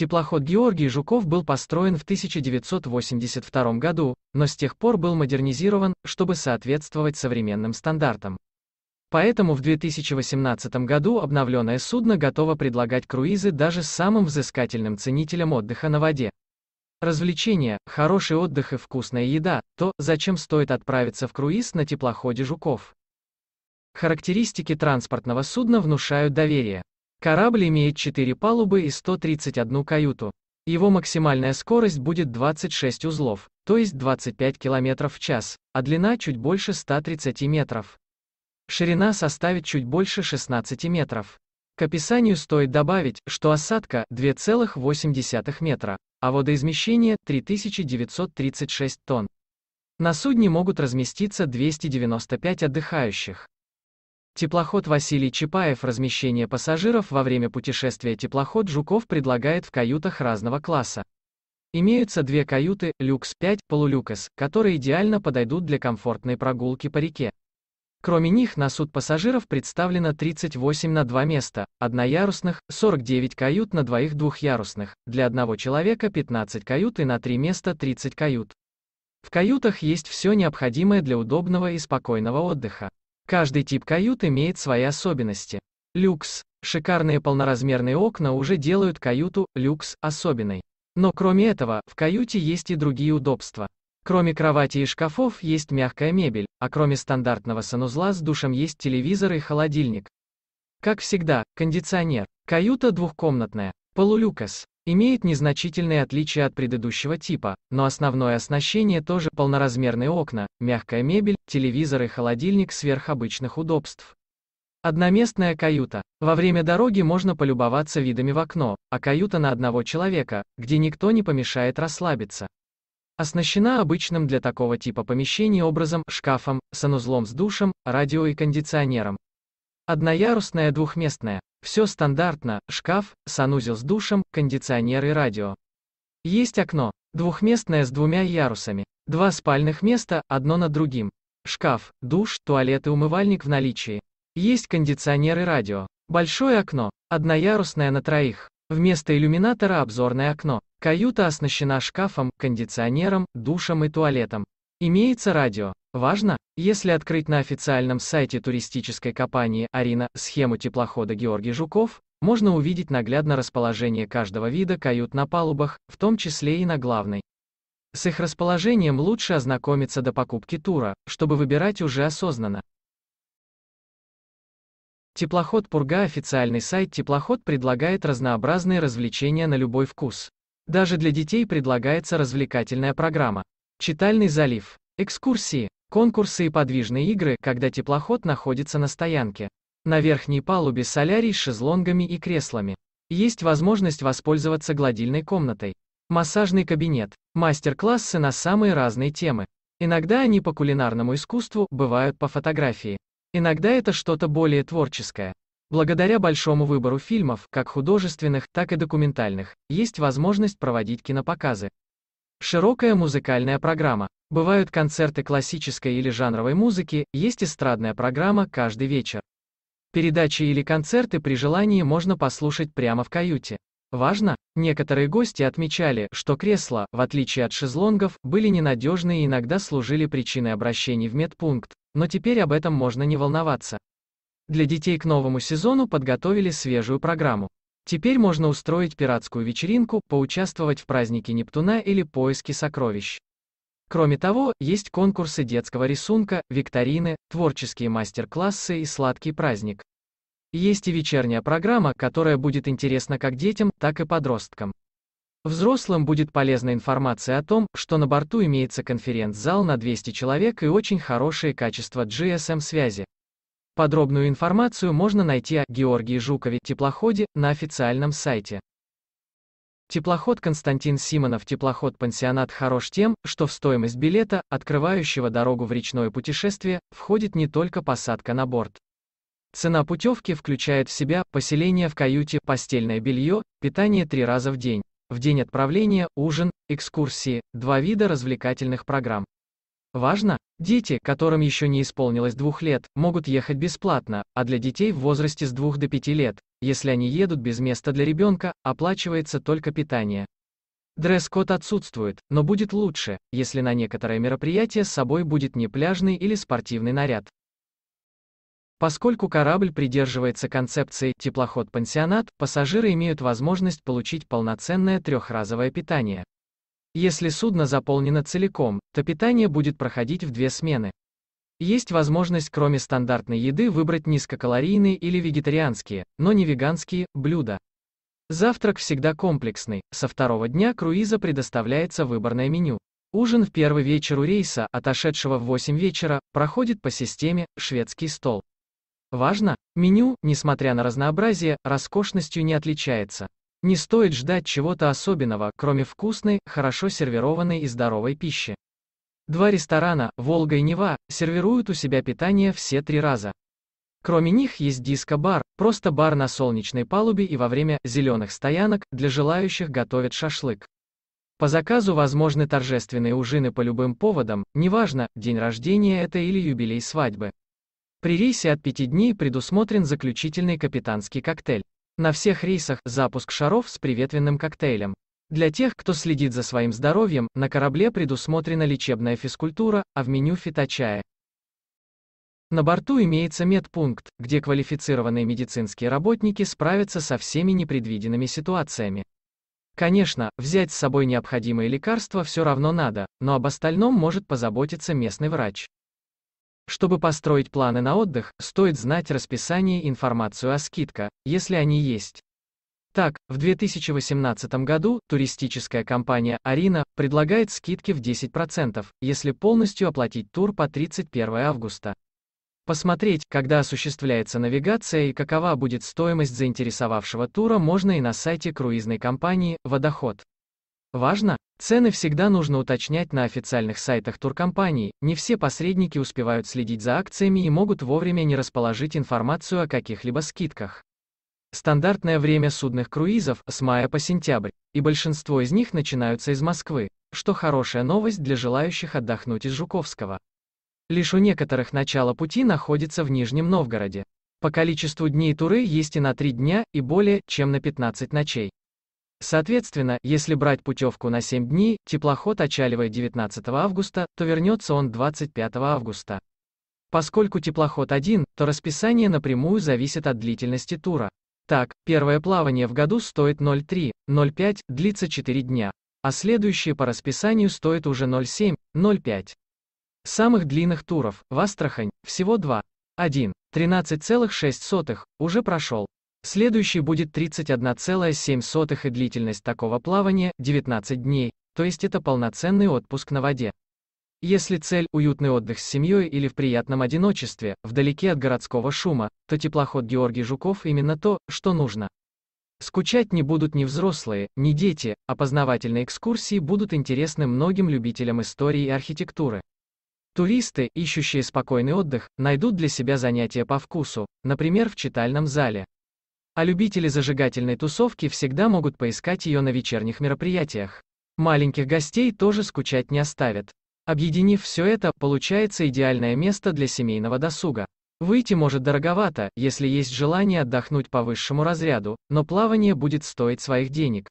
Теплоход Георгий Жуков был построен в 1982 году, но с тех пор был модернизирован, чтобы соответствовать современным стандартам. Поэтому в 2018 году обновленное судно готово предлагать круизы даже самым взыскательным ценителям отдыха на воде. Развлечения, хороший отдых и вкусная еда – то, зачем стоит отправиться в круиз на теплоходе Жуков. Характеристики транспортного судна внушают доверие. Корабль имеет 4 палубы и 131 каюту. Его максимальная скорость будет 26 узлов, то есть 25 км в час, а длина чуть больше 130 метров. Ширина составит чуть больше 16 метров. К описанию стоит добавить, что осадка 2,8 метра, а водоизмещение 3936 тонн. На судне могут разместиться 295 отдыхающих. Теплоход Василий Чапаев размещение пассажиров во время путешествия теплоход Жуков предлагает в каютах разного класса. Имеются две каюты, люкс 5, полулюкс, которые идеально подойдут для комфортной прогулки по реке. Кроме них на суд пассажиров представлено 38 на 2 места, одноярусных, 49 кают на двоих двухярусных, для одного человека 15 кают и на 3 места 30 кают. В каютах есть все необходимое для удобного и спокойного отдыха. Каждый тип кают имеет свои особенности. Люкс. Шикарные полноразмерные окна уже делают каюту, люкс, особенной. Но кроме этого, в каюте есть и другие удобства. Кроме кровати и шкафов есть мягкая мебель, а кроме стандартного санузла с душем есть телевизор и холодильник. Как всегда, кондиционер. Каюта двухкомнатная. Полулюкас. Имеет незначительные отличия от предыдущего типа, но основное оснащение тоже полноразмерные окна, мягкая мебель, телевизор и холодильник сверхобычных удобств. Одноместная каюта. Во время дороги можно полюбоваться видами в окно, а каюта на одного человека, где никто не помешает расслабиться. Оснащена обычным для такого типа помещений образом, шкафом, санузлом с душем, радио и кондиционером. Одноярусная двухместная. Все стандартно, шкаф, санузел с душем, кондиционер и радио. Есть окно, двухместное с двумя ярусами, два спальных места, одно над другим. Шкаф, душ, туалет и умывальник в наличии. Есть кондиционер и радио. Большое окно, одноярусное на троих. Вместо иллюминатора обзорное окно. Каюта оснащена шкафом, кондиционером, душем и туалетом. Имеется радио. Важно, если открыть на официальном сайте туристической компании «Арина» схему теплохода Георгий Жуков, можно увидеть наглядно расположение каждого вида кают на палубах, в том числе и на главной. С их расположением лучше ознакомиться до покупки тура, чтобы выбирать уже осознанно. Теплоход Пурга официальный сайт Теплоход предлагает разнообразные развлечения на любой вкус. Даже для детей предлагается развлекательная программа. Читальный залив. Экскурсии, конкурсы и подвижные игры, когда теплоход находится на стоянке. На верхней палубе солярий с шезлонгами и креслами. Есть возможность воспользоваться гладильной комнатой. Массажный кабинет. Мастер-классы на самые разные темы. Иногда они по кулинарному искусству, бывают по фотографии. Иногда это что-то более творческое. Благодаря большому выбору фильмов, как художественных, так и документальных, есть возможность проводить кинопоказы. Широкая музыкальная программа. Бывают концерты классической или жанровой музыки, есть эстрадная программа каждый вечер. Передачи или концерты при желании можно послушать прямо в каюте. Важно, некоторые гости отмечали, что кресла, в отличие от шезлонгов, были ненадежны и иногда служили причиной обращений в медпункт, но теперь об этом можно не волноваться. Для детей к новому сезону подготовили свежую программу. Теперь можно устроить пиратскую вечеринку, поучаствовать в празднике Нептуна или поиске сокровищ. Кроме того, есть конкурсы детского рисунка, викторины, творческие мастер-классы и сладкий праздник. Есть и вечерняя программа, которая будет интересна как детям, так и подросткам. Взрослым будет полезна информация о том, что на борту имеется конференц-зал на 200 человек и очень хорошее качество GSM-связи. Подробную информацию можно найти о Георгии Жукове теплоходе на официальном сайте. Теплоход Константин Симонов Теплоход-пансионат хорош тем, что в стоимость билета, открывающего дорогу в речное путешествие, входит не только посадка на борт. Цена путевки включает в себя поселение в каюте, постельное белье, питание три раза в день, в день отправления, ужин, экскурсии, два вида развлекательных программ. Важно, дети, которым еще не исполнилось двух лет, могут ехать бесплатно, а для детей в возрасте с 2 до 5 лет, если они едут без места для ребенка, оплачивается только питание. Дресс-код отсутствует, но будет лучше, если на некоторое мероприятие с собой будет не пляжный или спортивный наряд. Поскольку корабль придерживается концепции «теплоход-пансионат», пассажиры имеют возможность получить полноценное трехразовое питание. Если судно заполнено целиком, то питание будет проходить в две смены. Есть возможность кроме стандартной еды выбрать низкокалорийные или вегетарианские, но не веганские, блюда. Завтрак всегда комплексный, со второго дня круиза предоставляется выборное меню. Ужин в первый вечер у рейса, отошедшего в 8 вечера, проходит по системе «шведский стол». Важно, меню, несмотря на разнообразие, роскошностью не отличается. Не стоит ждать чего-то особенного, кроме вкусной, хорошо сервированной и здоровой пищи. Два ресторана, Волга и Нева, сервируют у себя питание все три раза. Кроме них есть диско-бар, просто бар на солнечной палубе и во время «зеленых стоянок» для желающих готовят шашлык. По заказу возможны торжественные ужины по любым поводам, неважно, день рождения это или юбилей свадьбы. При рейсе от пяти дней предусмотрен заключительный капитанский коктейль. На всех рейсах запуск шаров с приветственным коктейлем. Для тех, кто следит за своим здоровьем, на корабле предусмотрена лечебная физкультура, а в меню фиточая. На борту имеется медпункт, где квалифицированные медицинские работники справятся со всеми непредвиденными ситуациями. Конечно, взять с собой необходимые лекарства все равно надо, но об остальном может позаботиться местный врач. Чтобы построить планы на отдых, стоит знать расписание и информацию о скидках, если они есть. Так, в 2018 году туристическая компания «Арина» предлагает скидки в 10%, если полностью оплатить тур по 31 августа. Посмотреть, когда осуществляется навигация и какова будет стоимость заинтересовавшего тура можно и на сайте круизной компании «Водоход». Важно, цены всегда нужно уточнять на официальных сайтах туркомпаний, не все посредники успевают следить за акциями и могут вовремя не расположить информацию о каких-либо скидках. Стандартное время судных круизов с мая по сентябрь, и большинство из них начинаются из Москвы, что хорошая новость для желающих отдохнуть из Жуковского. Лишь у некоторых начало пути находится в Нижнем Новгороде. По количеству дней туры есть и на 3 дня, и более, чем на 15 ночей. Соответственно, если брать путевку на 7 дней, теплоход отчаливает 19 августа, то вернется он 25 августа. Поскольку теплоход один, то расписание напрямую зависит от длительности тура. Так, первое плавание в году стоит 0,3, 0,5, длится 4 дня, а следующее по расписанию стоит уже 0,7, 0,5. Самых длинных туров, в Астрахань, всего два. 1. 13,6, уже прошел. Следующий будет 31,7 и длительность такого плавания – 19 дней, то есть это полноценный отпуск на воде. Если цель – уютный отдых с семьей или в приятном одиночестве, вдалеке от городского шума, то теплоход Георгий Жуков именно то, что нужно. Скучать не будут ни взрослые, ни дети, а познавательные экскурсии будут интересны многим любителям истории и архитектуры. Туристы, ищущие спокойный отдых, найдут для себя занятия по вкусу, например, в читальном зале а любители зажигательной тусовки всегда могут поискать ее на вечерних мероприятиях. Маленьких гостей тоже скучать не оставят. Объединив все это, получается идеальное место для семейного досуга. Выйти может дороговато, если есть желание отдохнуть по высшему разряду, но плавание будет стоить своих денег.